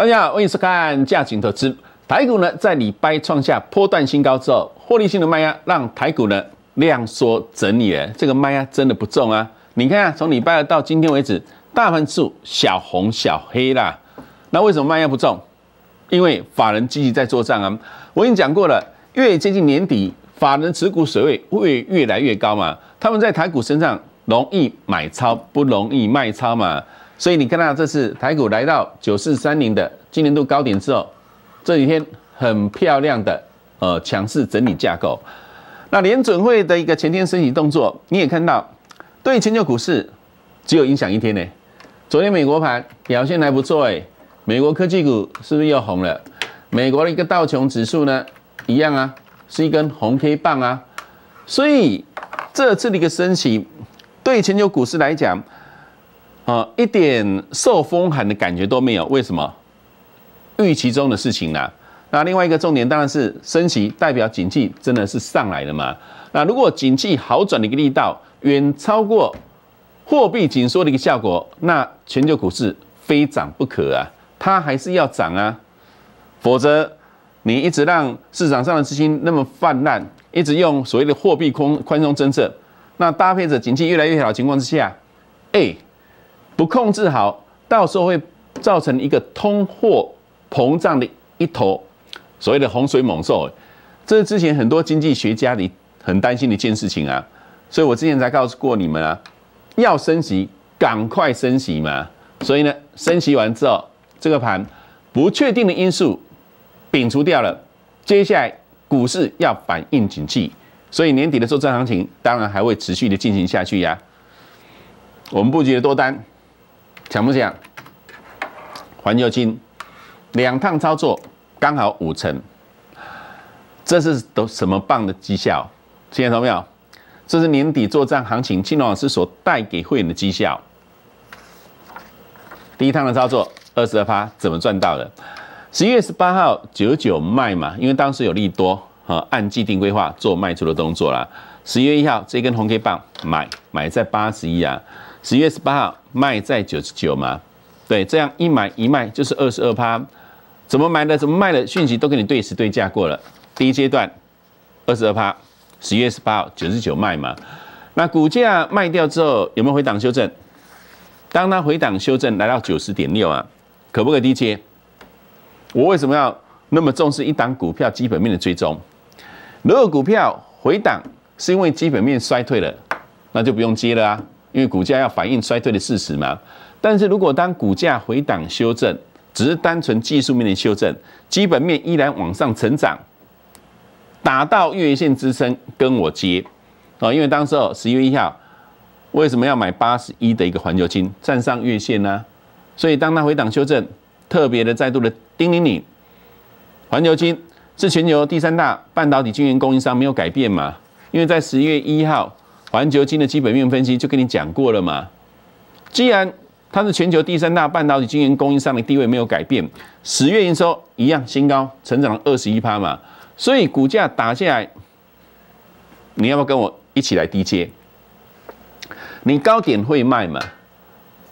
大家好，欢迎收看《价值投资》。台股呢，在礼拜创下波段新高之后，获利性的卖压让台股呢量缩整理了。这个卖压真的不重啊！你看啊，从礼拜二到今天为止，大盘数小红小黑啦。那为什么卖压不重？因为法人积极在做账啊。我已经讲过了，越接近年底，法人持股水位会越来越高嘛。他们在台股身上容易买超，不容易卖超嘛。所以你看到这次台股来到九四三零的今年度高点之后，这几天很漂亮的呃强势整理架构。那联准会的一个前天升息动作，你也看到对全球股市只有影响一天呢。昨天美国盘表现还不错哎，美国科技股是不是又红了？美国的一个道琼指数呢，一样啊，是一根红 K 棒啊。所以这次的一个升息对全球股市来讲。呃，一点受风寒的感觉都没有，为什么？预期中的事情呢？那另外一个重点当然是升息代表景气真的是上来了嘛？那如果景气好转的一个力道远超过货币紧缩的一个效果，那全球股市非涨不可啊！它还是要涨啊，否则你一直让市场上的资金那么泛滥，一直用所谓的货币空宽松政策，那搭配着景气越来越好的情况之下，哎。不控制好，到时候会造成一个通货膨胀的一头，所谓的洪水猛兽，这是之前很多经济学家里很担心的一件事情啊。所以我之前才告诉过你们啊，要升息，赶快升息嘛。所以呢，升息完之后，这个盘不确定的因素摒除掉了，接下来股市要反应景气，所以年底的做这行情当然还会持续的进行下去呀。我们布局多单。想不想？环球金两趟操作刚好五成，这是都什么棒的绩效？现在到没有？这是年底作战行情，青龙老师所带给会员的绩效。第一趟的操作二十二趴，怎么赚到的？十一月十八号九九卖嘛，因为当时有利多，啊，按既定规划做卖出的动作啦。十一月一号这根红 K 棒买，买在八十一啊。十月十八号卖在九十九嘛？对，这样一买一卖就是二十二趴。怎么买的？怎么卖的？讯息都跟你对时对价过了。第一阶段二十二趴，十月十八号九十九卖嘛。那股价卖掉之后有没有回档修正？当它回档修正来到九十点六啊，可不可以低接？我为什么要那么重视一档股票基本面的追踪？如果股票回档是因为基本面衰退了，那就不用接了啊。因为股价要反映衰退的事实嘛，但是如果当股价回档修正，只是单纯技术面的修正，基本面依然往上成长，打到月线支撑跟我接啊，因为当时十一月一号为什么要买八十一的一个环球金站上月线呢？所以当它回档修正，特别的再度的叮咛你，环球金是全球第三大半导体晶圆供应商，没有改变嘛？因为在十月一号。环球金的基本面分析就跟你讲过了嘛。既然它是全球第三大半导体晶圆供应商的地位没有改变，十月营收一样新高，成长了二十一趴嘛，所以股价打下来，你要不要跟我一起来低接？你高点会卖嘛？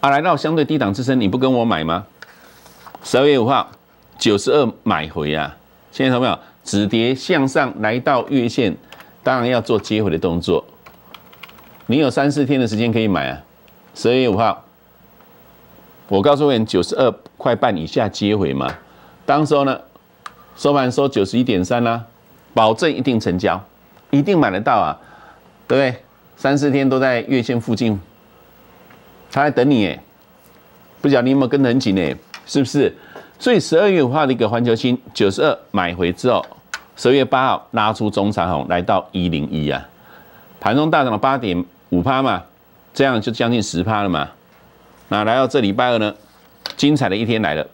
啊，来到相对低档支撑，你不跟我买吗？十二月五号九十二买回啊，现在有没有止跌向上来到月线？当然要做接回的动作。你有三四天的时间可以买啊，十二月五号，我告诉你，九十二块半以下接回嘛，当时候呢收盘收九十一点三啦，保证一定成交，一定买得到啊，对不对？三四天都在月线附近，他在等你诶。不晓得你有没有跟得很紧呢？是不是？所以十二月五号的一个环球星九十二买回之后，十二月八号拉出中长红来到一零一啊，盘中大涨了八点。五趴嘛，这样就将近十趴了嘛。那来到这礼拜二呢，精彩的一天来了。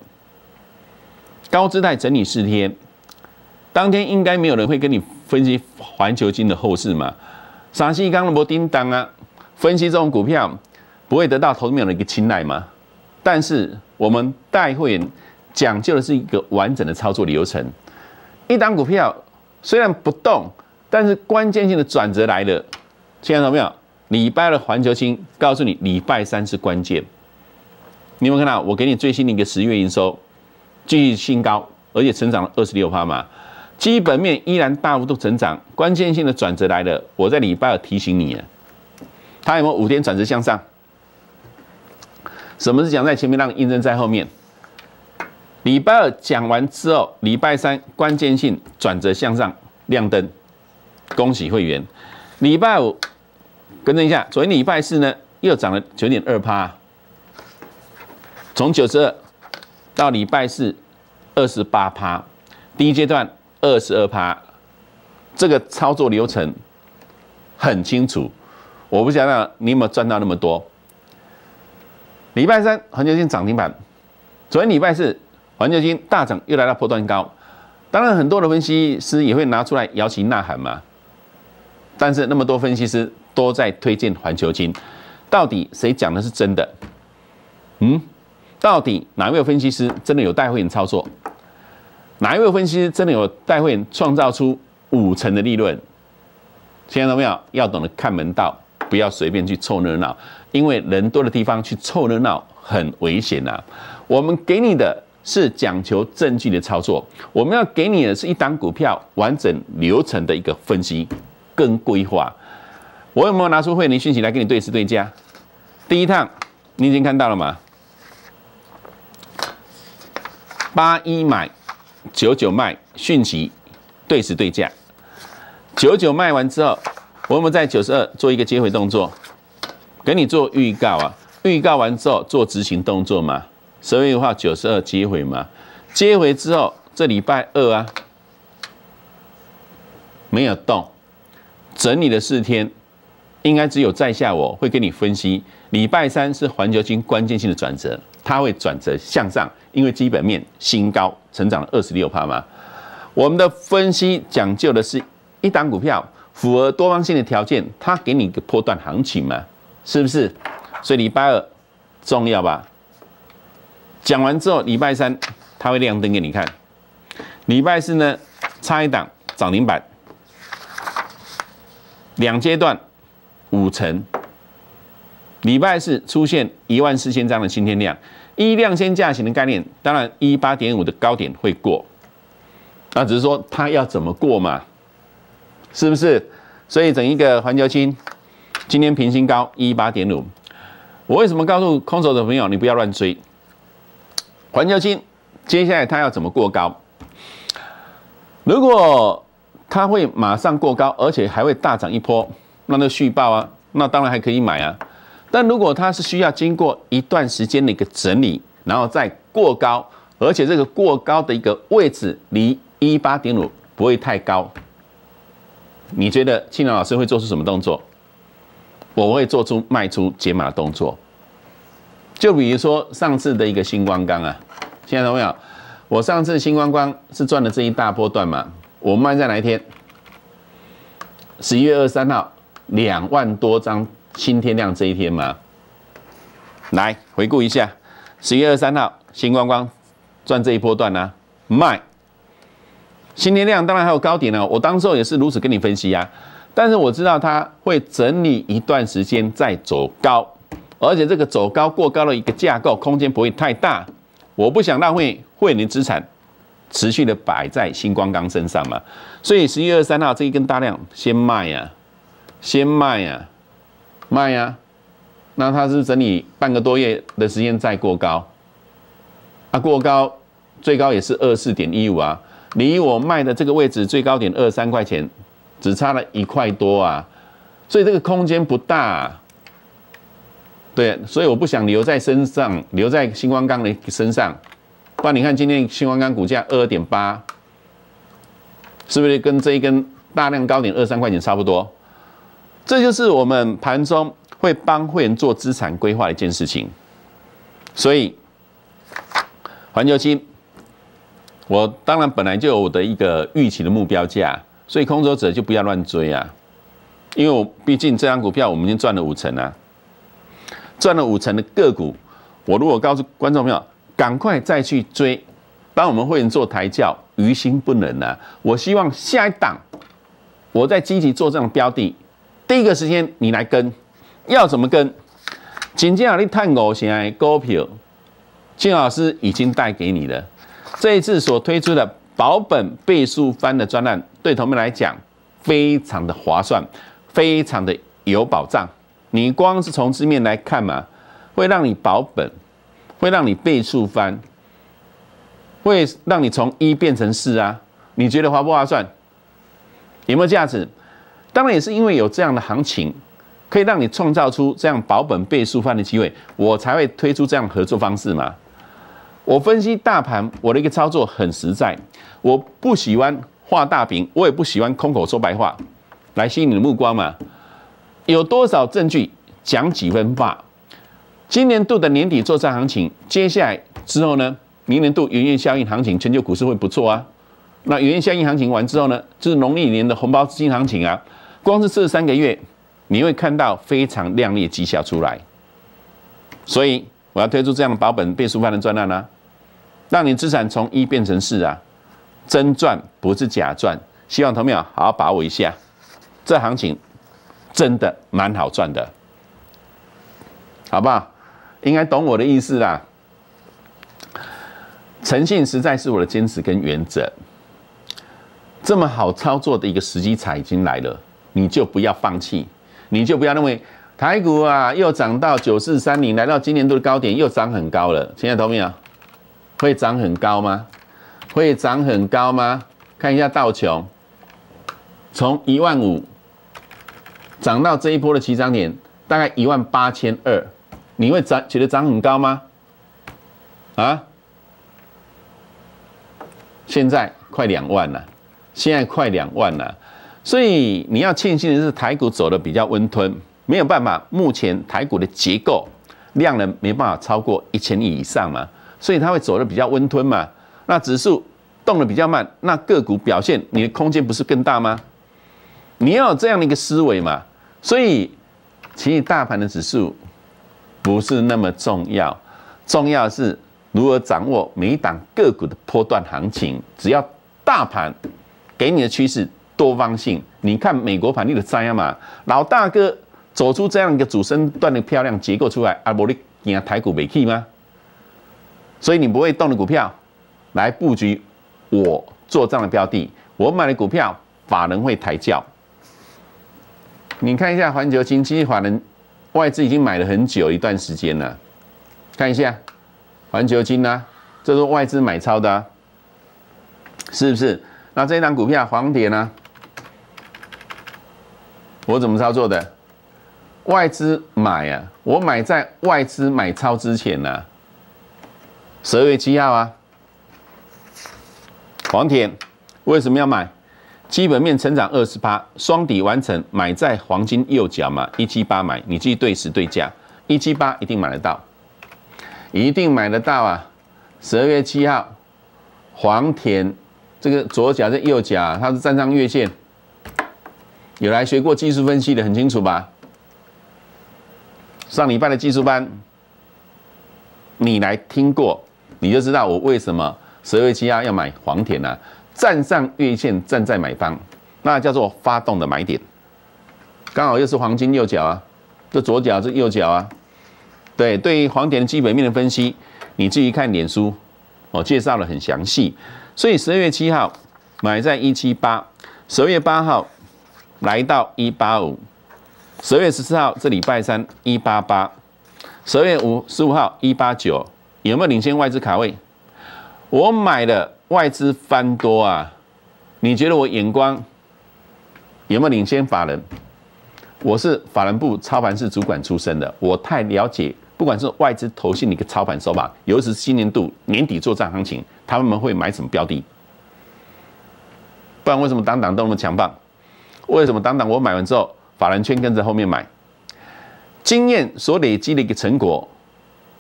高姿态整理四天，当天应该没有人会跟你分析环球金的后市嘛？傻西刚的波叮当啊，分析这种股票不会得到投资朋友的一个青睐吗？但是我们带会员讲究的是一个完整的操作流程。一档股票虽然不动，但是关键性的转折来了，爱的没有？礼拜的环球星告诉你，礼拜三是关键。你有有看到我给你最新的一个十月营收继续新高，而且成长了二十六趴嘛，基本面依然大幅度成长，关键性的转折来了。我在礼拜二提醒你它有没有五天转折向上？什么是讲在前面，让印证在后面？礼拜二讲完之后，礼拜三关键性转折向上，亮灯，恭喜会员。礼拜五。更正一下，昨天礼拜四呢，又涨了九点二趴，从九十二到礼拜四二十八趴。第一阶段二十二趴，这个操作流程很清楚。我不晓得你有没有赚到那么多。礼拜三环球金涨停板，昨天礼拜四环球金大涨，又来到破断高。当然，很多的分析师也会拿出来摇旗呐喊嘛。但是那么多分析师。都在推荐环球金，到底谁讲的是真的？嗯，到底哪一位分析师真的有带会员操作？哪一位分析师真的有带会员创造出五成的利润？亲爱的朋友要懂得看门道，不要随便去凑热闹，因为人多的地方去凑热闹很危险呐。我们给你的是讲求证据的操作，我们要给你的是一档股票完整流程的一个分析跟规划。我有没有拿出惠林讯息来跟你对时对价？第一趟你已经看到了嘛？八一买九九卖，讯息对时对价。九九卖完之后，我们在九十二做一个接回动作，给你做预告啊！预告完之后做执行动作嘛？所以的话，九十二接回嘛？接回之后，这礼拜二啊，没有动，整理了四天。应该只有在下我会跟你分析，礼拜三是环球金关键性的转折，它会转折向上，因为基本面新高成长了二十六趴嘛。我们的分析讲究的是一档股票符合多方性的条件，它给你一个波段行情嘛，是不是？所以礼拜二重要吧？讲完之后礼拜三它会亮灯给你看，礼拜四呢差一档涨停板，两阶段。五成礼拜四出现一万四千张的新天量，一量先价型的概念，当然一八点五的高点会过，那只是说它要怎么过嘛，是不是？所以整一个环球金今天平新高一八点五，我为什么告诉空手的朋友你不要乱追？环球金接下来它要怎么过高？如果它会马上过高，而且还会大涨一波。那就续报啊，那当然还可以买啊。但如果它是需要经过一段时间的一个整理，然后再过高，而且这个过高的一个位置离一八点五不会太高，你觉得庆良老师会做出什么动作？我会做出卖出解码的动作。就比如说上次的一个新光钢啊，现在有没有？我上次新光钢是赚了这一大波段嘛？我卖在哪一天？十一月二三号。两万多张新天量这一天吗？来回顾一下，十月二三号新光光赚这一波段呢，卖新天量，当然还有高点呢。我当时候也是如此跟你分析呀，但是我知道它会整理一段时间再走高，而且这个走高过高的一个架构空间不会太大，我不想浪费惠民资产持续的摆在新光钢身上嘛，所以十月二三号这一根大量先卖啊。先卖呀，卖呀，那它是整理半个多月的时间，再过高，啊，过高，最高也是二四点一五啊，离我卖的这个位置最高点二三块钱，只差了一块多啊，所以这个空间不大，对，所以我不想留在身上，留在星光钢的身上，不然你看今天星光钢股价二点八，是不是跟这一根大量高点二三块钱差不多？这就是我们盘中会帮会员做资产规划一件事情，所以环球金，我当然本来就有我的一个预期的目标价，所以空手者就不要乱追啊，因为我毕竟这张股票我们已经赚了五成啊，赚了五成的个股，我如果告诉观众朋友赶快再去追，帮我们会员做抬轿，于心不忍啊，我希望下一档我在积极做这种标的。第一个时间你来跟，要怎么跟？紧接着你探我，先来高票。金老师已经带给你了。这一次所推出的保本倍数翻的专栏，对同们来讲非常的划算，非常的有保障。你光是从字面来看嘛，会让你保本，会让你倍数翻，会让你从一变成四啊。你觉得划不划算？有没有价值？当然也是因为有这样的行情，可以让你创造出这样保本倍数翻的机会，我才会推出这样合作方式嘛。我分析大盘，我的一个操作很实在，我不喜欢画大饼，我也不喜欢空口说白话来吸引你的目光嘛。有多少证据讲几分话？今年度的年底作战行情，接下来之后呢？明年度元月效应行情，全球股市会不错啊。那元月效应行情完之后呢？就是农历年的红包资金行情啊。光是这三个月，你会看到非常亮丽绩效出来。所以我要推出这样的保本倍数翻的赚啦，让你资产从一变成四啊，真赚不是假赚。希望同朋友好好把握一下，这行情真的蛮好赚的，好不好？应该懂我的意思啦。诚信实在是我的坚持跟原则。这么好操作的一个时机才已经来了。你就不要放弃，你就不要认为台股啊又涨到九四三零，来到今年度的高点，又涨很高了。现在同意啊？会涨很高吗？会涨很高吗？看一下道琼，从一万五涨到这一波的起涨点，大概一万八千二，你会涨觉得涨很高吗？啊？现在快两万了，现在快两万了。所以你要庆幸的是，台股走的比较温吞，没有办法。目前台股的结构量能没办法超过一千亿以上嘛，所以它会走的比较温吞嘛。那指数动的比较慢，那个股表现你的空间不是更大吗？你要有这样的一个思维嘛。所以其实大盘的指数不是那么重要，重要是如何掌握每一档个股的波段行情。只要大盘给你的趋势。多方性，你看美国盘你就知嘛，老大哥走出这样一个主升段的漂亮结构出来，阿伯你惊台股没去吗？所以你不会动的股票来布局，我做账的标的，我买的股票法人会抬轿。你看一下环球金，经济法人外资已经买了很久一段时间了，看一下环球金呐，这是外资买超的，是不是？那这一档股票黄点呐？我怎么操作的？外资买啊，我买在外资买超之前啊，十二月七号啊。黄田为什么要买？基本面成长二十八，双底完成，买在黄金右脚嘛，一七八买，你自对时对价，一七八一定买得到，一定买得到啊。十二月七号，黄田这个左脚在右脚，它是站上月线。有来学过技术分析的很清楚吧？上礼拜的技术班，你来听过，你就知道我为什么十二月七号要买黄田呢？站上月线，站在买方，那叫做发动的买点。刚好又是黄金右脚啊，这左脚这右脚啊。对，对于黄田的基本面的分析，你自己看脸书，我介绍的很详细。所以十二月七号买在一七八，十二月八号。来到一八五，十月十四号，这礼拜三一八八，十月五十五号一八九，有没有领先外资卡位？我买的外资翻多啊！你觉得我眼光有没有领先法人？我是法人部操盘室主管出身的，我太了解，不管是外资投信的一个操盘手法，尤其是新年度年底做账行情，他们会买什么标的？不然为什么当当都那么强棒？为什么？当当我买完之后，法人圈跟着后面买，经验所累积的一个成果，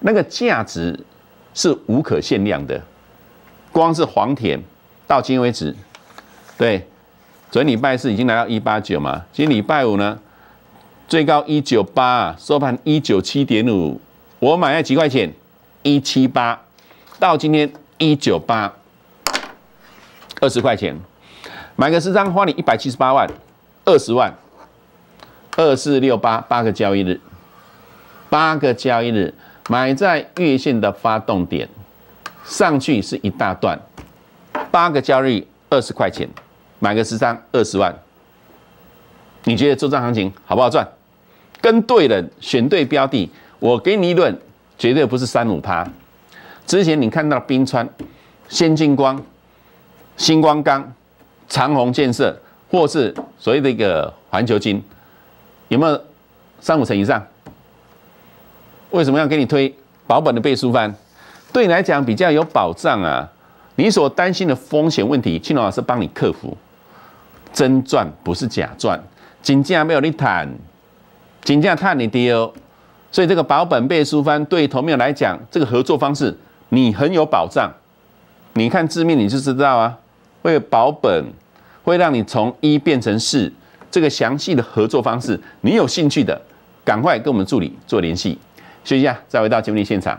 那个价值是无可限量的。光是黄田到今为止，对，昨天礼拜四已经来到一八九嘛，今天礼拜五呢，最高一九八，收盘一九七点五，我买在几块钱？一七八，到今天一九八，二十块钱，买个十张花你一百七十八万。二十万，二四六八八个交易日，八个交易日买在月线的发动点，上去是一大段，八个交易二十块钱买个十张二十万，你觉得做这行情好不好赚？跟对了，选对标的，我给你一论，绝对不是三五趴。之前你看到冰川、先进光、星光钢、长虹建设。或是所谓的一个环球金，有没有三五成以上？为什么要给你推保本的倍数翻？对你来讲比较有保障啊！你所担心的风险问题，青龙老师帮你克服。真赚不是假赚，金价没有你谈，金价怕你跌哦。所以这个保本倍数翻，对投面来讲，这个合作方式你很有保障。你看字面你就知道啊，为了保本。会让你从一变成四，这个详细的合作方式，你有兴趣的，赶快跟我们助理做联系。休息一下，再回到节目现场。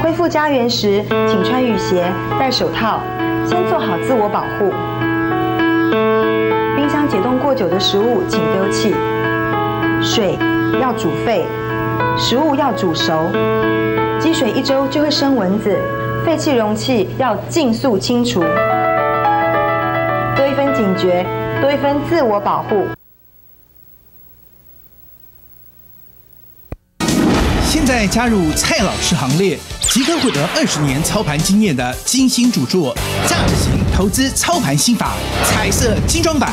恢复家园时，请穿雨鞋、戴手套，先做好自我保护。冰箱解冻过久的食物请丢弃。水要煮沸，食物要煮熟。积水一周就会生蚊子。废弃容器要尽速清除。多一分警觉，多一分自我保护。现在加入蔡老师行列，即可获得二十年操盘经验的精心主助，价值型。投资操盘心法彩色精装版，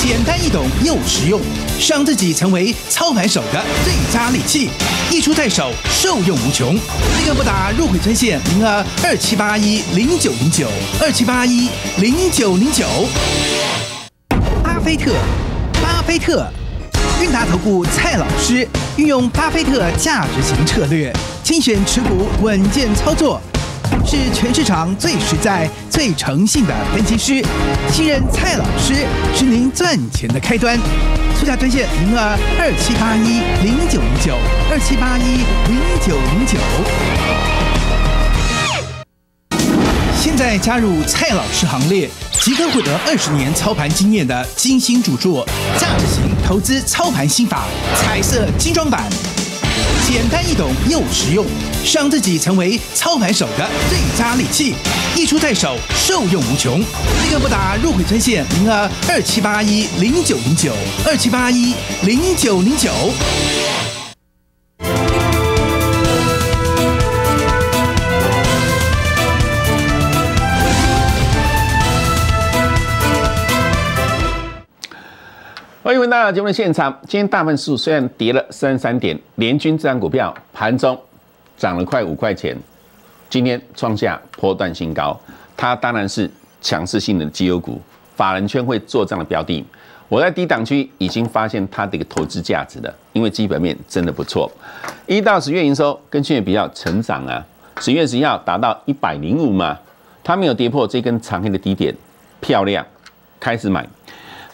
简单易懂又实用，是让自己成为操盘手的最佳利器。一出在手，受用无穷。立刻拨打入会专线：零二二七八一零九零九二七八一零九零九。巴菲特，巴菲特，韵达投顾蔡老师运用巴菲特价值型策略，精选持股，稳健操作。是全市场最实在、最诚信的分析师，信任蔡老师是您赚钱的开端。速价专线：零二二七八一零九零九二七八一零九零九。现在加入蔡老师行列，即可获得二十年操盘经验的《精心主作价值型投资操盘心法》彩色精装版。简单易懂又实用，让自己成为操盘手的最佳利器。一出在手，受用无穷。这个拨打入会专线，零二二七八一零九零九二七八一零九零九。新大家，节目的现场。今天大份数虽然跌了三十三点，联军这张股票盘中涨了快五块钱，今天创下波段新高。它当然是强势性的绩优股，法人圈会做这样的标的。我在低档区已经发现它的一个投资价值了，因为基本面真的不错。一到十月营收跟去年比较成长啊，十月十一号达到一百零五嘛，它没有跌破这根长黑的低点，漂亮，开始买。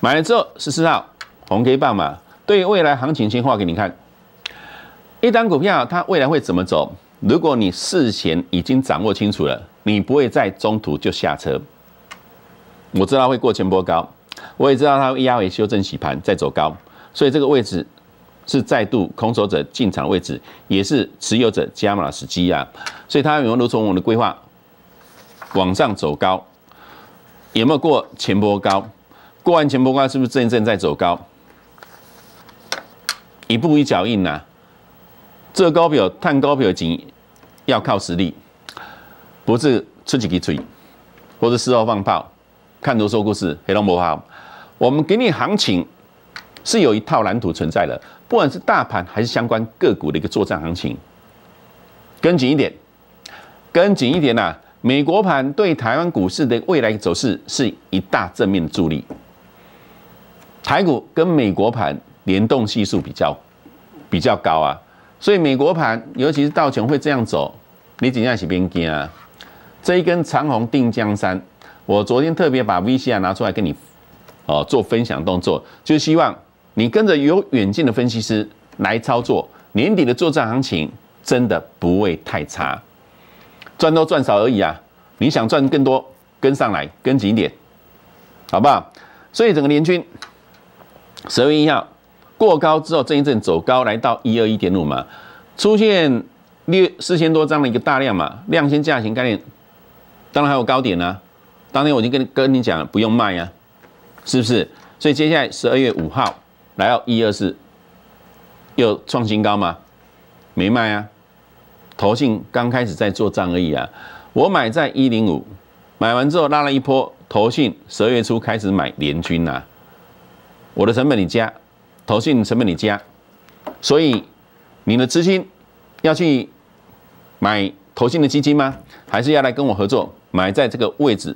买了之后十四号。红 K 棒嘛，对于未来行情先画给你看，一单股票它未来会怎么走？如果你事前已经掌握清楚了，你不会在中途就下车。我知道会过前波高，我也知道它会压回修正洗盘再走高，所以这个位置是再度空手者进场位置，也是持有者加码时机啊。所以它有没如从我的规划往上走高，有没有过前波高？过完前波高是不是正正在走高？一步一脚印呐，这高票、探高票的要靠实力，不是出几个嘴，或者事后放炮。看图说故事，黑龙不跑。我们给你行情是有一套蓝图存在的，不管是大盘还是相关个股的一个作战行情，跟紧一点，跟紧一点呐！美国盘对台湾股市的未来走势是一大正面助力，台股跟美国盘。联动系数比较比较高啊，所以美国盘尤其是道琼会这样走，你怎样去边惊啊？这一根长虹定江山，我昨天特别把 V C r 拿出来跟你哦做分享动作，就希望你跟着有远见的分析师来操作，年底的作战行情真的不会太差，赚多赚少而已啊！你想赚更多，跟上来，跟紧一点，好不好？所以整个联军，稍月一号过高之后，这一阵走高来到一二一点五嘛，出现六四千多张的一个大量嘛，量先价型概念，当然还有高点啊。当天我已经跟你跟你讲了，不用卖啊，是不是？所以接下来十二月五号来到一二四，又创新高吗？没卖啊。投信刚开始在做账而已啊，我买在一零五，买完之后拉了一波，投信十二月初开始买联军呐，我的成本你加。投信成本你加，所以你的资金要去买投信的基金吗？还是要来跟我合作买在这个位置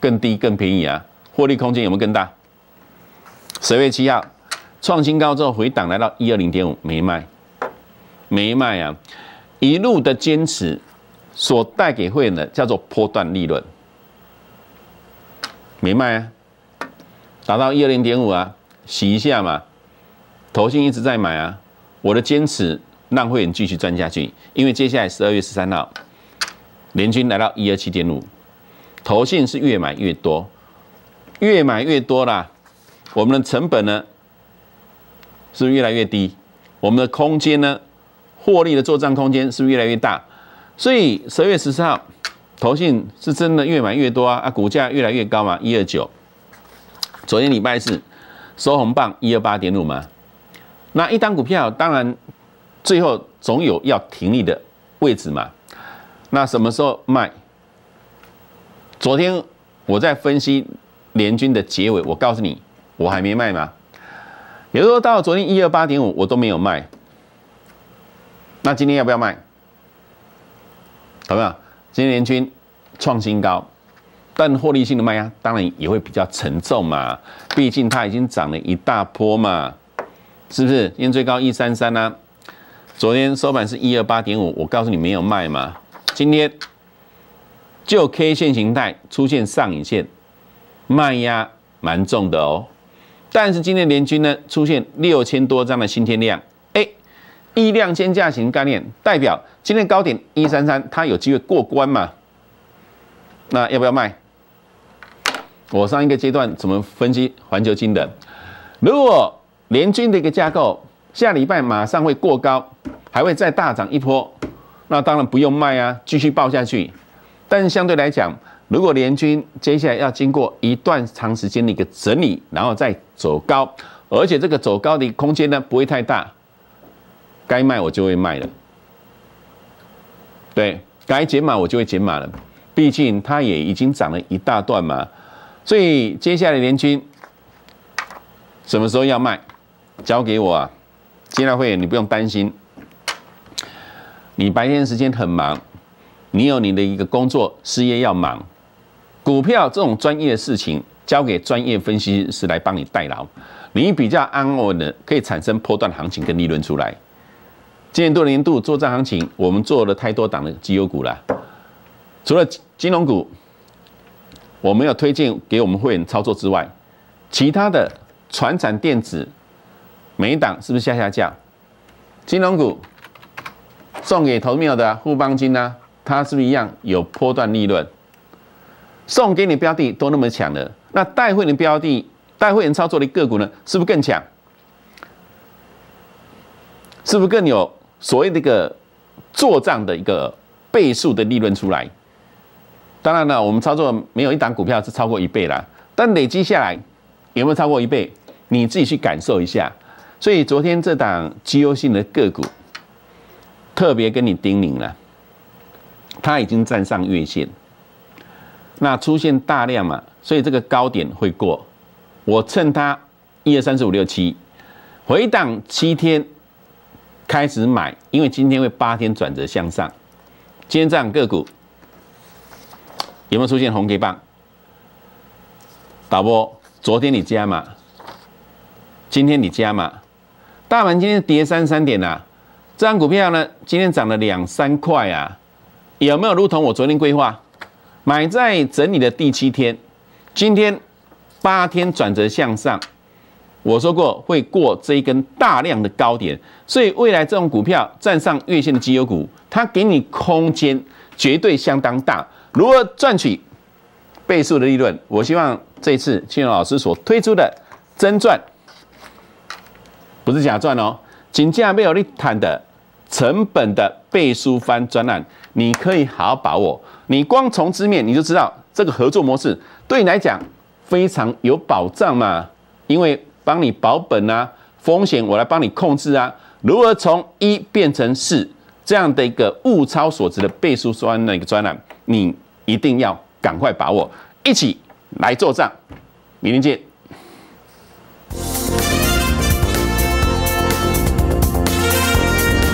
更低更便宜啊？获利空间有没有更大？十月七号创新高之后回档来到一二零点五，没卖，没卖啊，一路的坚持所带给会员的叫做波段利润，没卖啊，达到一二零点五啊，洗一下嘛。投信一直在买啊，我的坚持让会员继续赚下去，因为接下来十二月十三号联军来到一二七点五，投信是越买越多，越买越多啦，我们的成本呢是不是越来越低？我们的空间呢，获利的作战空间是不是越来越大？所以十二月十四号投信是真的越买越多啊啊，股价越来越高嘛，一二九，昨天礼拜四收红棒一二八点五嘛。那一单股票，当然最后总有要停利的位置嘛。那什么时候卖？昨天我在分析联军的结尾，我告诉你，我还没卖嘛。有是候到昨天一二八点五，我都没有卖。那今天要不要卖？有没有？今天联军创新高，但获利性的卖呀，当然也会比较沉重嘛。毕竟它已经涨了一大波嘛。是不是？因最高一三三呢？昨天收盘是一二八点五，我告诉你没有卖嘛。今天就 K 线形态出现上影线，卖压蛮重的哦。但是今天联军呢出现六千多张的新天量，哎，一量先价型概念代表今天高点一三三，它有机会过关嘛？那要不要卖？我上一个阶段怎么分析环球金的？如果联军的一个架构，下礼拜马上会过高，还会再大涨一波。那当然不用卖啊，继续爆下去。但相对来讲，如果联军接下来要经过一段长时间的一个整理，然后再走高，而且这个走高的空间呢不会太大，该卖我就会卖了。对，该减码我就会减码了。毕竟它也已经涨了一大段嘛，所以接下来联军什么时候要卖？交给我啊，接待会员你不用担心。你白天时间很忙，你有你的一个工作事业要忙，股票这种专业的事情交给专业分析师来帮你代劳，你比较安稳的可以产生波段行情跟利润出来。今年度年度作战行情，我们做了太多档的绩优股了，除了金融股，我没有推荐给我们会员操作之外，其他的船产电子。每一档是不是下下降，金融股送给投缪的沪邦金呢？它是不是一样有波段利润？送给你标的都那么强了，那带会的标的，带会人操作的个股呢？是不是更强？是不是更有所谓的一个做账的一个倍数的利润出来？当然了，我们操作没有一档股票是超过一倍啦，但累积下来有没有超过一倍？你自己去感受一下。所以昨天这档绩优性的个股，特别跟你叮咛了，它已经站上月线，那出现大量嘛，所以这个高点会过。我趁它一二三四五六七，回档七天开始买，因为今天会八天转折向上。今天这档个股有没有出现红 K 棒？导播，昨天你加嘛？今天你加嘛？大盘今天跌三三点啊，这张股票呢今天涨了两三块啊，有没有如同我昨天规划，买在整理的第七天，今天八天转折向上，我说过会过这一根大量的高点，所以未来这种股票站上月线的绩优股，它给你空间绝对相当大，如何赚取倍数的利润？我希望这次庆荣老师所推出的真赚。不是假赚哦！《锦江没有利坦的成本的背书翻专案》，你可以好好把握。你光从字面你就知道，这个合作模式对你来讲非常有保障嘛，因为帮你保本啊，风险我来帮你控制啊。如何从一变成四，这样的一个物超所值的背书翻那一个专案，你一定要赶快把握，一起来做账。明天见。